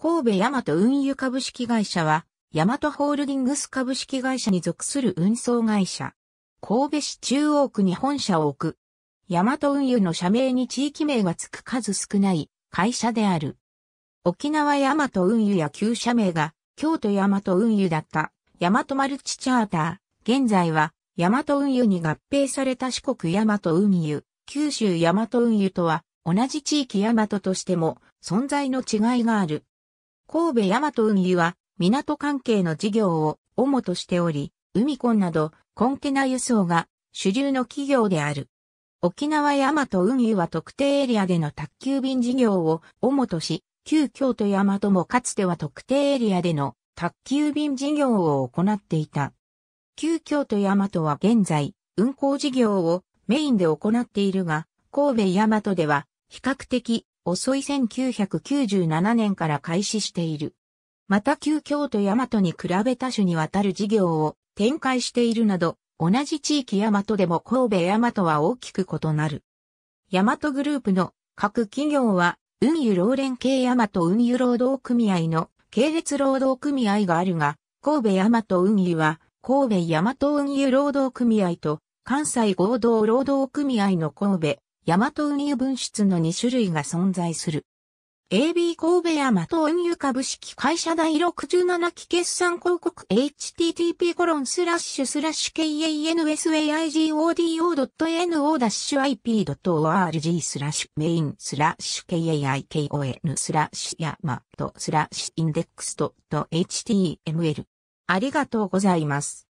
神戸マト運輸株式会社は、マトホールディングス株式会社に属する運送会社。神戸市中央区に本社を置く。マト運輸の社名に地域名が付く数少ない会社である。沖縄マト運輸や旧社名が京都マト運輸だったマトマルチチャーター。現在はマト運輸に合併された四国マト運輸、九州マト運輸とは同じ地域マトとしても存在の違いがある。神戸大和運輸は港関係の事業を主としており、海コンなどコンテナ輸送が主流の企業である。沖縄大和運輸は特定エリアでの宅急便事業を主とし、旧京都大和もかつては特定エリアでの宅急便事業を行っていた。旧京都大和は現在、運行事業をメインで行っているが、神戸大和では比較的遅い1997年から開始している。また旧京都大和に比べ多種にわたる事業を展開しているなど、同じ地域大和でも神戸大和は大きく異なる。大和グループの各企業は、運輸労連系大和運輸労働組合の系列労働組合があるが、神戸大和運輸は、神戸大和運輸労働組合と関西合同労働組合の神戸ヤマト運輸分出の2種類が存在する。AB 神戸ヤマト運輸株式会社第67期決算広告 http コロンスラッシュスラッシュ kansaigodo.no-ip.org スラッシュメインスラッシュ kaikon スラッシュヤマトスラッシュインデックスト .html ありがとうございます。